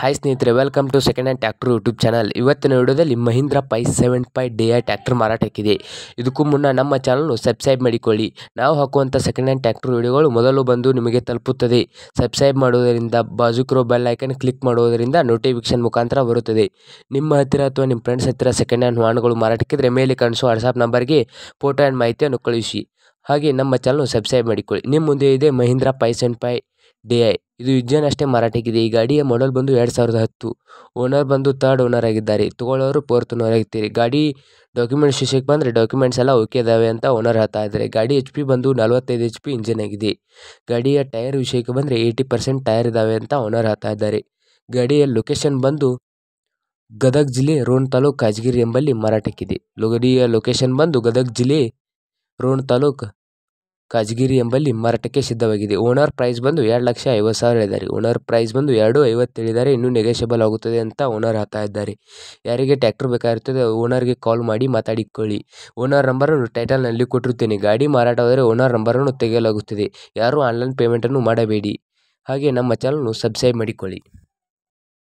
hi ಸ್ನೇಹಿತರೆ welcome to second hand tractor YouTube channel ಇವತ್ತಿನ ವಿಡಿಯೋದಲ್ಲಿ Mahindra five seven five D I tractor ಮಾರಾಟಕ್ಕಿದೆ ಇದಕ್ಕೂ ಮುನ್ನ ನಮ್ಮ ಚಾನಲ್ನು ಸಬ್ಸ್ಕ್ರೈಬ್ ಮಾಡಿಕೊಳ್ಳಿ ನಾವು ಹಾಕುವಂಥ ಸೆಕೆಂಡ್ ಹ್ಯಾಂಡ್ ಟ್ಯಾಕ್ಟರ್ ವಿಡಿಯೋಗಳು ಮೊದಲು ಬಂದು ನಿಮಗೆ ತಲುಪುತ್ತದೆ ಸಬ್ಸ್ಕ್ರೈಬ್ ಮಾಡುವುದರಿಂದ ಬಾಜುಕಿರೋ ಬೆಲ್ ಐಕನ್ ಕ್ಲಿಕ್ ಮಾಡುವುದರಿಂದ ನೋಟಿಫಿಕೇಶನ್ ಮುಖಾಂತರ ಬರುತ್ತದೆ ನಿಮ್ಮ ಹತ್ತಿರ ಅಥವಾ ನಿಮ್ಮ ಫ್ರೆಂಡ್ಸ್ ಹತ್ತಿರ ಸೆಕೆಂಡ್ ಹ್ಯಾಂಡ್ ವಾಹನಗಳು ಮಾರಾಟಕ್ಕಿದ್ರೆ ಮೇಲೆ ಕಾಣಿಸುವ ವಾಟ್ಸಾಪ್ ನಂಬರ್ಗೆ ಫೋಟೋ ಆ್ಯಂಡ್ ಮಾಹಿತಿಯನ್ನು ಕಳುಹಿಸಿ ಹಾಗೆ ನಮ್ಮ ಚಾನಲ್ನು ಸಬ್ಸ್ಕ್ರೈಬ್ ಮಾಡಿಕೊಳ್ಳಿ ನಿಮ್ಮ ಮುಂದೆ ಇದೆ Mahindra five seven five D I ಇದು ವಿಜಯನ್ ಅಷ್ಟೇ ಮಾರಾಟಕ್ಕಿದೆ ಈ ಗಾಡಿಯ ಮಾಡಲ್ ಬಂದು ಎರಡು ಸಾವಿರದ ಹತ್ತು ಓನರ್ ಬಂದು ತರ್ಡ್ ಓನರ್ ಆಗಿದ್ದಾರೆ ತಗೊಳ್ಳೋರು ಫೋರ್ತ್ ಓನರ್ ಆಗಿರ್ತೀರಿ ಗಾಡಿ ಡಾಕ್ಯುಮೆಂಟ್ಸ್ ವಿಷಯಕ್ಕೆ ಬಂದರೆ ಡಾಕ್ಯುಮೆಂಟ್ಸ್ ಎಲ್ಲ ಓಕೆ ಇದಾವೆ ಅಂತ ಓನರ್ ಹೇಳ್ತಾ ಇದ್ದಾರೆ ಗಾಡಿ ಎಚ್ ಪಿ ಬಂದು ನಲವತ್ತೈದು ಎಚ್ ಪಿ ಇಂಜಿನ್ ಆಗಿದೆ ಗಾಡಿಯ ಟೈರ್ ವಿಷಯಕ್ಕೆ ಬಂದರೆ ಏಯ್ಟಿ ಪರ್ಸೆಂಟ್ ಟೈರ್ ಇದ್ದಾವೆ ಅಂತ ಓನರ್ ಹೇಳ್ತಾ ಇದ್ದಾರೆ ಗಾಡಿಯ ಲೊಕೇಶನ್ ಬಂದು ಗದಗ ಜಿಲ್ಲೆ ರೋಣ್ ತಾಲೂಕು ಕಾಜಗಿರಿ ಎಂಬಲ್ಲಿ ಮಾರಾಟಕ್ಕಿದೆ ಗಾಡಿಯ ಲೊಕೇಶನ್ ಬಂದು ಗದಗ ಜಿಲ್ಲೆ ರೋಣ್ ತಾಲೂಕು ಖಾಜಗಿರಿ ಎಂಬಲ್ಲಿ ಮಾರಾಟಕ್ಕೆ ಸಿದ್ಧವಾಗಿದೆ ಓನರ್ ಪ್ರೈಸ್ ಬಂದು ಎರಡು ಲಕ್ಷ ಐವತ್ತು ಸಾವಿರ ಹೇಳಿದ್ದಾರೆ ಓನರ್ ಪ್ರೈಸ್ ಬಂದು ಎರಡು ಐವತ್ತು ಹೇಳಿದ್ದಾರೆ ಇನ್ನೂ ನೆಗೋಷಿಯಬಲ್ ಆಗುತ್ತದೆ ಅಂತ ಓನರ್ ಹಾಕ್ತಾ ಇದ್ದಾರೆ ಯಾರಿಗೆ ಟ್ಯಾಕ್ಟರ್ ಬೇಕಾಗಿರ್ತದೆ ಓನರ್ಗೆ ಕಾಲ್ ಮಾಡಿ ಮಾತಾಡಿಕೊಳ್ಳಿ ಓನರ್ ನಂಬರನ್ನು ಟೈಟಲ್ನಲ್ಲಿ ಕೊಟ್ಟಿರುತ್ತೇನೆ ಗಾಡಿ ಮಾರಾಟವಾದರೆ ಓನರ್ ನಂಬರನ್ನು ತೆಗೆಯಲಾಗುತ್ತದೆ ಯಾರೂ ಆನ್ಲೈನ್ ಪೇಮೆಂಟನ್ನು ಮಾಡಬೇಡಿ ಹಾಗೆ ನಮ್ಮ ಚಾನಲ್ನು ಸಬ್ಸ್ಕ್ರೈಬ್ ಮಾಡಿಕೊಳ್ಳಿ